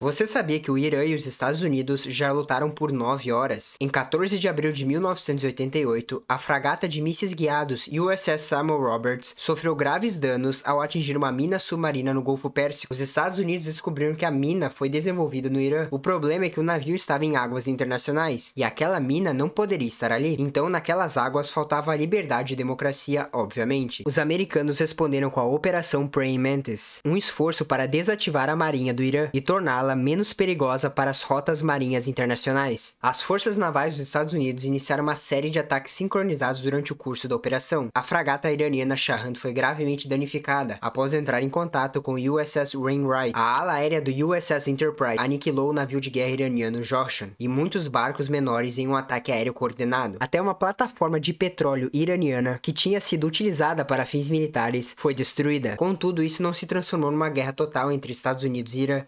Você sabia que o Irã e os Estados Unidos já lutaram por 9 horas? Em 14 de abril de 1988, a fragata de mísseis guiados USS Samuel Roberts sofreu graves danos ao atingir uma mina submarina no Golfo Pérsico. Os Estados Unidos descobriram que a mina foi desenvolvida no Irã. O problema é que o navio estava em águas internacionais e aquela mina não poderia estar ali. Então, naquelas águas faltava liberdade e democracia, obviamente. Os americanos responderam com a Operação Praying Mantis, um esforço para desativar a marinha do Irã e torná-la torná-la menos perigosa para as rotas marinhas internacionais. As forças navais dos Estados Unidos iniciaram uma série de ataques sincronizados durante o curso da operação. A fragata iraniana Shahand foi gravemente danificada após entrar em contato com o USS Wainwright. A ala aérea do USS Enterprise aniquilou o navio de guerra iraniano Joshan e muitos barcos menores em um ataque aéreo coordenado. Até uma plataforma de petróleo iraniana que tinha sido utilizada para fins militares foi destruída. Contudo, isso não se transformou numa guerra total entre Estados Unidos e Irã,